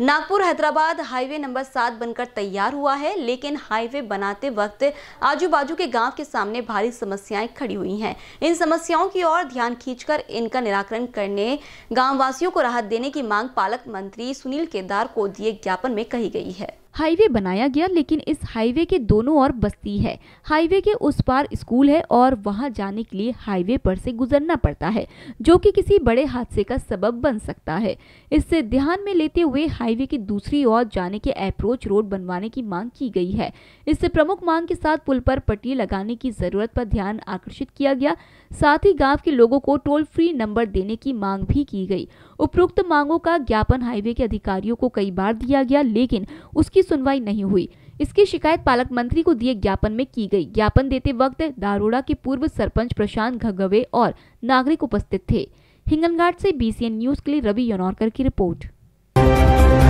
Nagpur Hyderabad highway number सात बनकर तैयार हुआ है लेकिन हाईवे बनाते वक्त आजू बाजू के गांव के सामने भारी समस्याएं खड़ी हुई हैं इन समस्याओं की ओर ध्यान खींचकर इनका निराकरण करने गांववासियों को राहत देने की मांग पालक मंत्री सुनील केदार को दिए ज्ञापन में कही गई है हाईवे बनाया गया लेकिन इस हाईवे के दोनों ओर बस्ती है हाईवे के उस पार स्कूल है और वहां जाने के लिए हाईवे पर से गुजरना पड़ता है जो कि किसी बड़े हादसे का सबब बन सकता है इससे ध्यान में लेते हुए हाईवे की दूसरी ओर जाने के अप्रोच रोड बनवाने की मांग की गई है इससे प्रमुख मांग के साथ पुल पर पट्टी लगाने की जरूरत पर ध्यान आकर्षित किया गया साथ ही गाँव के लोगों को टोल फ्री नंबर देने की मांग भी की गई उपरोक्त मांगों का ज्ञापन हाईवे के अधिकारियों को कई बार दिया गया लेकिन उसकी की सुनवाई नहीं हुई इसकी शिकायत पालक मंत्री को दिए ज्ञापन में की गई ज्ञापन देते वक्त दारोड़ा के पूर्व सरपंच प्रशांत घगवे और नागरिक उपस्थित थे हिंगनघाट से बीसीएन न्यूज के लिए रवि यनौरकर की रिपोर्ट